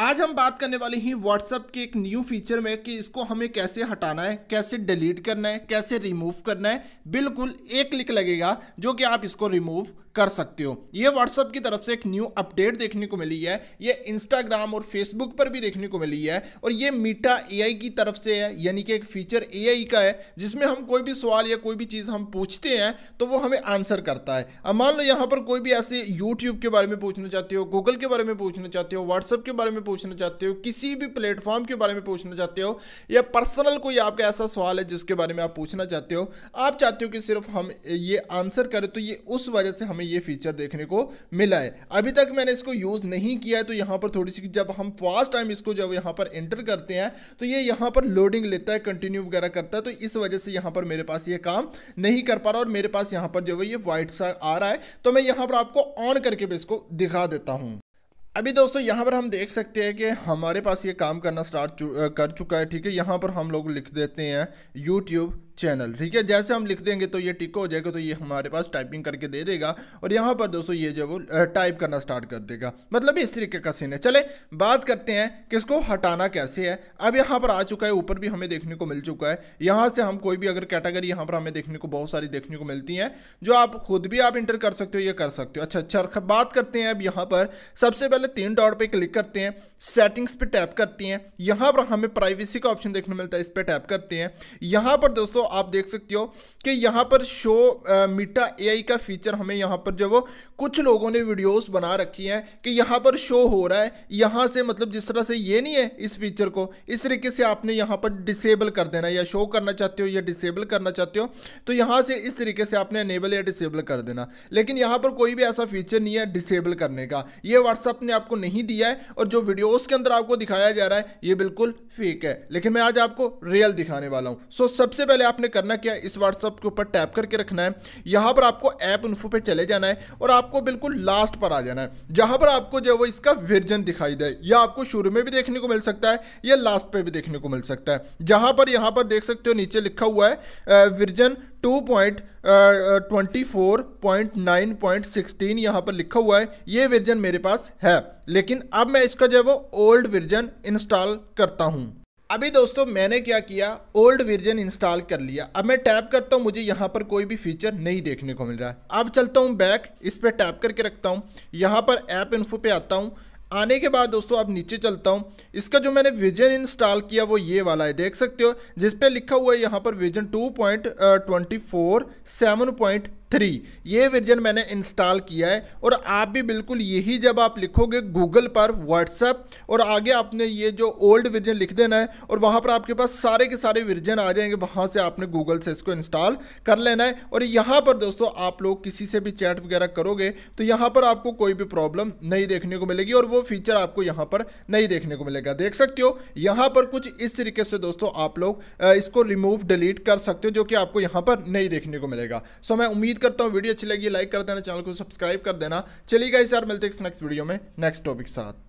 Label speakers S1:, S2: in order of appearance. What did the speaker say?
S1: आज हम बात करने वाले हैं व्हाट्सअप के एक न्यू फीचर में कि इसको हमें कैसे हटाना है कैसे डिलीट करना है कैसे रिमूव करना है बिल्कुल एक क्लिक लगेगा जो कि आप इसको रिमूव कर सकते हो ये व्हाट्सअप की तरफ से एक न्यू अपडेट देखने को मिली है ये इंस्टाग्राम और फेसबुक पर भी देखने को मिली है और ये मीटा एआई की तरफ से है यानी कि एक फीचर एआई का है जिसमें हम कोई भी सवाल या कोई भी चीज़ हम पूछते हैं तो वो हमें आंसर करता है अब मान लो यहाँ पर कोई भी ऐसे यूट्यूब के बारे में पूछना चाहते हो गूगल के बारे में पूछना चाहते हो व्हाट्सअप के बारे में पूछना चाहते हो किसी भी प्लेटफॉर्म के बारे में पूछना चाहते हो या पर्सनल कोई आपका ऐसा सवाल है जिसके बारे में आप पूछना चाहते हो आप चाहते हो कि सिर्फ हम ये आंसर करें तो ये उस वजह से हमें ये फीचर देखने को मिला है अभी तक मैंने इसको यूज़ नहीं किया है तो यहाँ पर थोड़ी सी जब हम फर्स्ट टाइम इसको जब यहाँ पर एंटर करते हैं तो ये यहाँ पर लोडिंग लेता है कंटिन्यू वगैरह करता है तो इस वजह से यहाँ पर मेरे पास ये काम नहीं कर पा रहा और मेरे पास यहाँ पर जो है ये व्हाइट सा आ रहा है तो मैं यहाँ पर आपको ऑन करके भी इसको दिखा देता हूँ अभी दोस्तों यहाँ पर हम देख सकते हैं कि हमारे पास ये काम करना स्टार्ट चु, कर चुका है ठीक है यहाँ पर हम लोग लिख देते हैं यूट्यूब चैनल ठीक है जैसे हम लिख देंगे तो ये टिक हो जाएगा तो ये हमारे पास टाइपिंग करके दे देगा और यहाँ पर दोस्तों ये जो वो टाइप करना स्टार्ट कर देगा मतलब इस तरीके का सीन है चले बात करते हैं कि इसको हटाना कैसे है अब यहाँ पर आ चुका है ऊपर भी हमें देखने को मिल चुका है यहाँ से हम कोई भी अगर कैटेगरी यहाँ पर हमें देखने को बहुत सारी देखने को मिलती हैं जो आप खुद भी आप इंटर कर सकते हो या कर सकते हो अच्छा अच्छा बात करते हैं अब यहाँ पर सबसे पहले तीन डॉट पर क्लिक करते हैं सेटिंग्स पे टैप करती हैं यहाँ पर हमें प्राइवेसी का ऑप्शन देखने को मिलता है इस पर टैप करते हैं यहाँ पर दोस्तों आप देख सकते हो कि यहाँ पर शो मीटा एआई का फीचर हमें यहाँ पर जो वो कुछ लोगों ने वीडियोस बना रखी हैं कि यहाँ पर शो हो रहा है यहाँ से मतलब जिस तरह से ये नहीं है इस फीचर को इस तरीके से आपने यहाँ पर डिसेबल कर देना या शो करना चाहते हो या डिसेबल करना चाहते हो तो यहाँ से इस तरीके से आपने अनेबल या डिसेबल कर देना लेकिन यहाँ पर कोई भी ऐसा फीचर नहीं है डिसेबल करने का ये व्हाट्सअप ने आपको नहीं दिया है और जो वीडियोज़ के अंदर आपको दिखाया जा रहा है ये बिल्कुल फेक है लेकिन मैं आज आपको रियल दिखाने वाला हूँ सो so, सबसे पहले आप आपने करना क्या इस व्हाट्सअप के ऊपर टैप करके रखना है यहाँ पर आपको ऐप इन्फो पे चले जाना है और आपको बिल्कुल लास्ट पर आ जाना है जहाँ पर आपको जो वो इसका वर्जन दिखाई दे या आपको शुरू में भी देखने को मिल सकता है या लास्ट पे भी देखने को मिल सकता है जहाँ पर यहाँ पर देख सकते हो नीचे लिखा हुआ है version two point twenty four point nine point sixteen यहाँ पर लिखा हुआ है ये वर्जन मेरे पास है लेकिन अब मैं इसका जो है वो ओल्ड वर्जन इंस्टॉल करता हूँ अभी दोस्तों मैंने क्या किया ओल्ड वर्जन इंस्टॉल कर लिया अब मैं टैप करता हूँ मुझे यहाँ पर कोई भी फीचर नहीं देखने को मिल रहा है अब चलता हूँ बैक इस पर टैप करके रखता हूँ यहाँ पर ऐप इन्फो पे आता हूँ आने के बाद दोस्तों अब नीचे चलता हूँ इसका जो मैंने विजन इंस्टॉल किया वो ये वाला है देख सकते हो जिस पे लिखा हुआ है यहाँ पर version two point twenty four seven point three ये वर्जन मैंने इंस्टॉल किया है और आप भी बिल्कुल यही जब आप लिखोगे गूगल पर व्हाट्सएप और आगे आपने ये जो ओल्ड वर्जन लिख देना है और वहाँ पर आपके पास सारे के सारे वर्जन आ जाएंगे वहाँ से आपने गूगल से इसको इंस्टॉल कर लेना है और यहाँ पर दोस्तों आप लोग किसी से भी चैट वगैरह करोगे तो यहाँ पर आपको कोई भी प्रॉब्लम नहीं देखने को मिलेगी और वो फीचर आपको यहाँ पर नहीं देखने को मिलेगा देख सकते हो यहाँ पर कुछ इस तरीके से दोस्तों आप लोग इसको रिमूव डिलीट कर सकते हो जो कि आपको यहाँ पर नहीं देखने को मिलेगा सो मैं उम्मीद उम्मीद करता हूँ वीडियो अच्छी लगी लाइक कर देना चैनल को सब्सक्राइब कर देना चलिएगा इस यार मिलते हैं नेक्स्ट वीडियो में नेक्स्ट टॉपिक साथ